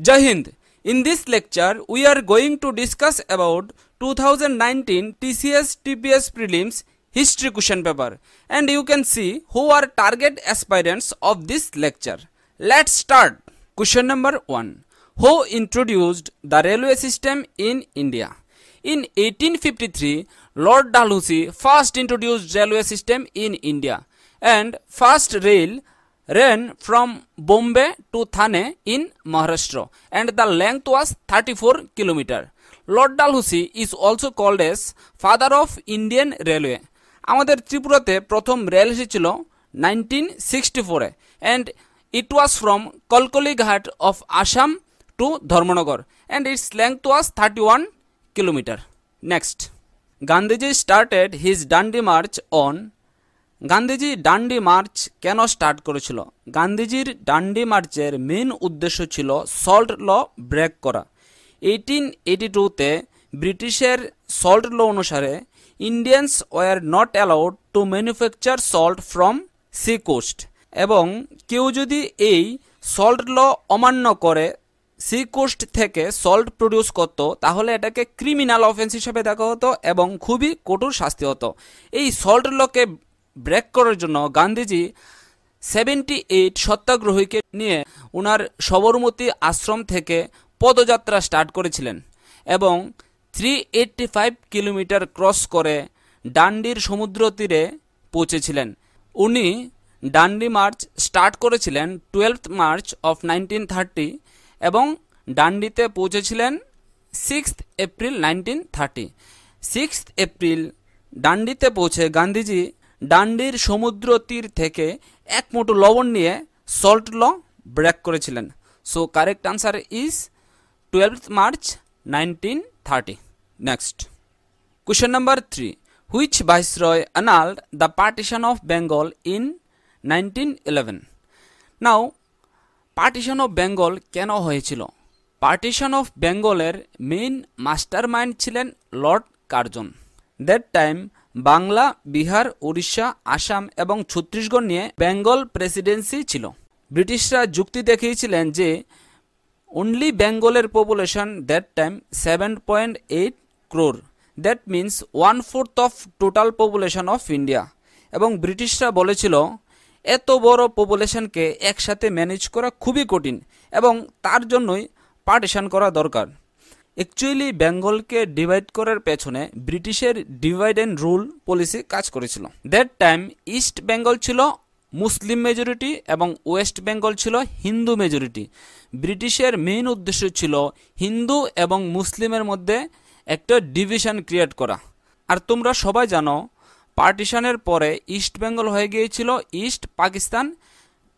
Jahind. In this lecture, we are going to discuss about 2019 TCS TPS prelims history question paper and you can see who are target aspirants of this lecture. Let's start. Question number 1. Who introduced the railway system in India? In 1853, Lord Dalhousie first introduced railway system in India and first rail ran from Bombay to Thane in Maharashtra and the length was 34 km. Lord Dalhousie is also called as father of Indian railway. আমাদের ত্রিপুরাতে প্রথম রেল এসেছিল nineteen sixty ফোরে and it was from Kalkalighat of Assam to Dharmanagar and its length was thirty one kilometre next Gandhiji started his Dandi march on Gandhiji Dandi march কেন start করেছিল গান্ধীজির ডান্ডি মার্চের মেন উদ্দেশ্য ছিল সল্ট ল ব্রেক করা এইটিন এইটি টুতে ব্রিটিশের সল্ট ল অনুসারে Indians were not allowed to manufacture salt from sea coast এবং কেউ যদি এই সল্ট ল অমান্য করে সি কোস্ট থেকে সল্ট প্রডিউস করত তাহলে এটাকে ক্রিমিনাল অফেন্স হিসেবে দেখা হতো এবং খুবই কঠোর শাস্তি হতো এই সল্ট লকে ব্রেক করার জন্য গান্ধীজি সেভেন্টি এইট সত্যাগ্রহীকে নিয়ে ওনার সবরমতী আশ্রম থেকে পদযাত্রা স্টার্ট করেছিলেন এবং three eighty five kilometre cross করে ডান্ডির সমুদ্র তীরে পৌঁছেছিলেন উনি ডান্ডি মার্চ স্টার্ট করেছিলেন twelve March of nineteen thirty এবং ডান্ডিতে পৌঁছেছিলেন sixth April nineteen thirty sixth April ডান্ডিতে পৌঁছে গান্ধীজি ডান্ডির সমুদ্র তীর থেকে এক মোটো লবণ নিয়ে সল্ট ল ব্রেক করেছিলেন so correct answer is twelve March nineteen thirty next question number three which viceroy annulled the partition of Bengal in nineteen eleven now partition of Bengal কেন হয়েছিল পার্টিশন অফ বেঙ্গলের main master mind ছিলেন Lord Curzon that time Bangla Bihar Orissa Assam এবং ছত্তিশগড় নিয়ে Bengal Presidency ছিল ব্রিটিশরা যুক্তি দেখিয়েছিলেন যে অনলি বেঙ্গলের population that time seven point eight crore that means one fourth of total population of India এবং ব্রিটিশরা বলেছিল এত বড় পপুলেশনকে একসাথে ম্যানেজ করা খুবই কঠিন এবং তার জন্যই পার্টিশন করা দরকার অ্যাকচুয়ালি বেঙ্গলকে ডিভাইড করার পেছনে ব্রিটিশের ডিভাইড অ্যান্ড রুল পলিসি কাজ করেছিল দ্যাট টাইম ইস্ট বেঙ্গল ছিল মুসলিম মেজরিটি এবং ওয়েস্ট বেঙ্গল ছিল হিন্দু মেজরিটি ব্রিটিশের মেইন উদ্দেশ্য ছিল হিন্দু এবং মুসলিমের মধ্যে একটা ডিভিশন ক্রিয়েট করা আর তোমরা সবাই জানো পার্টিশনের পরে ইস্ট বেঙ্গল হয়ে গিয়েছিল East Pakistan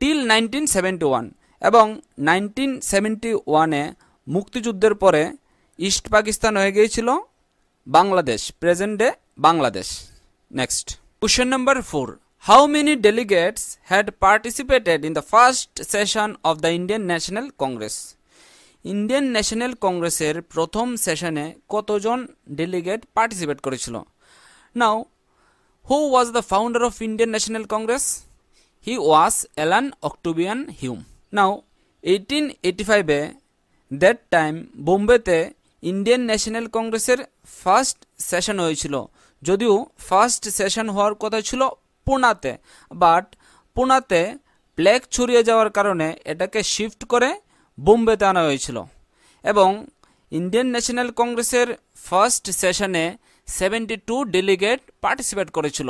till nineteen seventy one এবং নাইনটিন সেভেন্টি ওয়ানে মুক্তিযুদ্ধের পরে ইস্ট পাকিস্তান হয়ে গিয়েছিল Bangladesh present day Bangladesh next question number four how many delegates had participated in the first session of the Indian National Congress Indian National কংগ্রেসের প্রথম সেশনে কতজন ডেলিগেট পার্টিসিপেট করেছিল now who was the founder of Indian National Congress he was Allan Octavian Hume now eighteen eighty ফাইভে that time বোম্বেতে Indian National কংগ্রেসের first session হয়েছিল যদিও ফার্স্ট সেশন হওয়ার কথা ছিল পুনাতে বাট পুনাতে প্লেগ ছড়িয়ে যাওয়ার কারণে এটাকে শিফট করে বোম্বেতে আনা হয়েছিল এবং ইন্ডিয়ান ন্যাশনাল কংগ্রেসের ফার্স্ট সেশনে সেভেন্টি টু ডেলিগেট পার্টিসিপেট করেছিল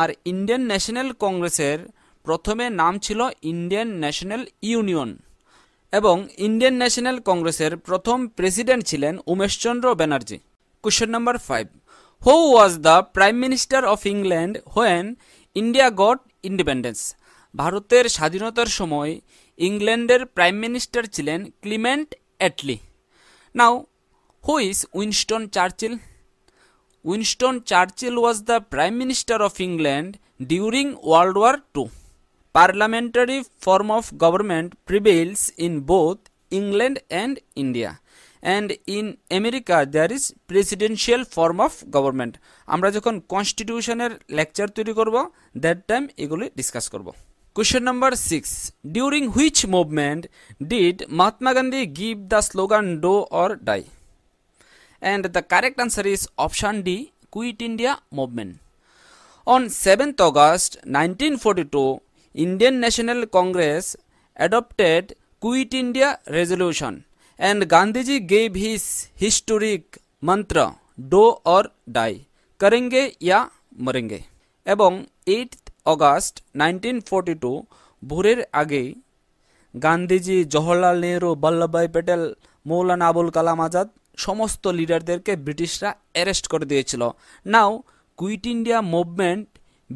আর ইন্ডিয়ান ন্যাশনাল কংগ্রেসের প্রথমে নাম ছিল ইন্ডিয়ান ন্যাশনাল ইউনিয়ন এবং ইন্ডিয়ান ন্যাশনাল কংগ্রেসের প্রথম প্রেসিডেন্ট ছিলেন Umeshchandra Banerjee question number five who was the prime minister of England when India got independence ভারতের স্বাধীনতার সময় ইংল্যান্ডের প্রাইম মিনিস্টার ছিলেন Clement Attlee now who is Winston Churchill Winston Churchill was the prime minister of England during world war two parliamentary form of government prevails in both England and India. And in America, there is presidential form of government. আমরা যখন কনস্টিটিউশনের lecture তৈরি করব, that time এগুলি discuss করব। Question number six. During which movement did Mahatma Gandhi give the slogan "Do or Die"? And the correct answer is option D, Quit India Movement. On 7th August 1942, Indian National Congress adopted Quit India resolution and Gandhiji gave his historic mantra do or die করেঙ্গে ইয়া মরেঙ্গে এবং eight August nineteen forty two ভোরের আগেই গান্ধীজি জওহরলাল নেহরু বল্লভভাই প্যাটেল মৌলানা আবুল কালাম আজাদ সমস্ত লিডারদেরকে ব্রিটিশরা arrest করে দিয়েছিল now Quit India movement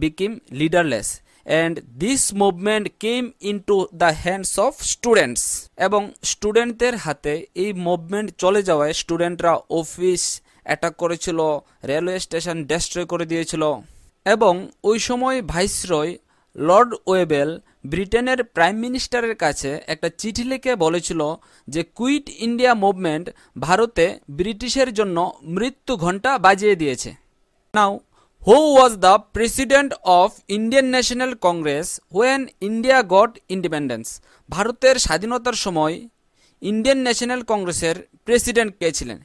became leaderless and this movement came into the hands of students এবং স্টুডেন্টদের হাতে এই মুভমেন্ট চলে যাওয়ায় স্টুডেন্টরা অফিস অ্যাটাক করেছিল রেলওয়ে স্টেশন ডেস্ট্রয় করে দিয়েছিল এবং ওই সময় ভাইসরয় লর্ড ওয়েবেল ব্রিটেনের প্রাইম মিনিস্টারের কাছে একটা চিঠি লিখে বলেছিল যে কুইট ইন্ডিয়া মুভমেন্ট ভারতে ব্রিটিশের জন্য মৃত্যু ঘণ্টা বাজিয়ে দিয়েছে now who was the president of Indian National Congress when India got independence ভারতের স্বাধীনতার সময় ইন্ডিয়ান ন্যাশনাল কংগ্রেসের প্রেসিডেন্ট কে ছিলেন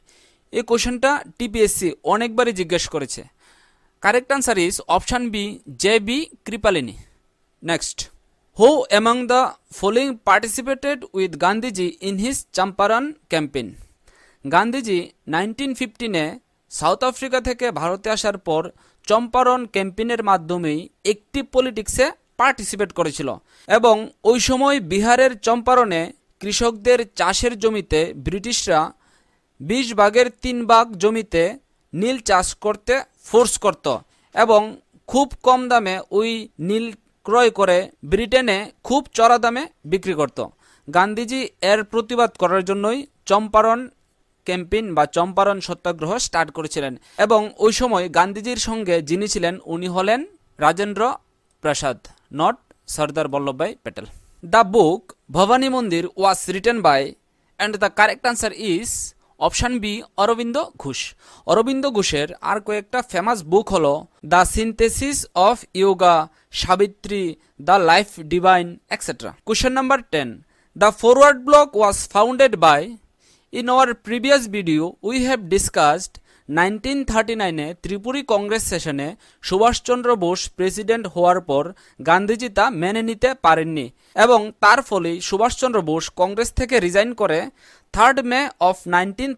এই কোশ্চেনটা টিপিএসসি অনেকবারই জিজ্ঞেস করেছে correct answer is option B J B Kripalani next who among the following participated with Gandhiji in his Champaran campaign Gandhiji nineteen ফিফটিনে সাউথ আফ্রিকা থেকে ভারতে আসার পর চম্পারণ ক্যাম্পেনের মাধ্যমেই একটি পলিটিক্সে পার্টিসিপেট করেছিল এবং ওই সময় বিহারের চম্পারণে কৃষকদের চাষের জমিতে ব্রিটিশরা বিশ ভাগের তিন ভাগ জমিতে নীল চাষ করতে ফোর্স করত এবং খুব কম দামে ওই নীল ক্রয় করে ব্রিটেনে খুব চড়া দামে বিক্রি করত গান্ধীজি এর প্রতিবাদ করার জন্যই চম্পারণ ক্যাম্পেইন বা চম্পারণ সত্যাগ্রহ স্টার্ট করেছিলেন এবং ওই সময় গান্ধীজির সঙ্গে যিনি ছিলেন উনি হলেন Rajendra Prasad not Sardar Vallabhbhai Patel the book Bhavani Mandir was written by and the correct answer is option B Aurobindo Ghosh Aurobindo ঘোষের আর কয়েকটা ফেমাস বুক হলো the synthesis of yoga Savitri the life divine etcetera question number ten the forward bloc was founded by In our previous video, we have discussed 1939-এ ত্রিপুরি কংগ্রেস সেশনে Subhas Chandra Bose president হওয়ার পর গান্ধীজি তা মেনে নিতে পারেননি এবং তার ফলে সুভাষচন্দ্র বোস কংগ্রেস থেকে রিজাইন করে third May of nineteen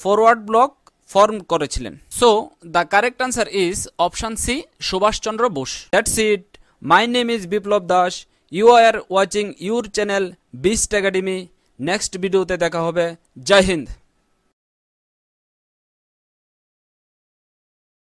forward bloc form করেছিলেন so the correct answer is option C Subhas Chandra Bose that's it my name is Biplab Das you are watching your channel beast academy next ভিডিওতে দেখা হবে জয় হিন্দ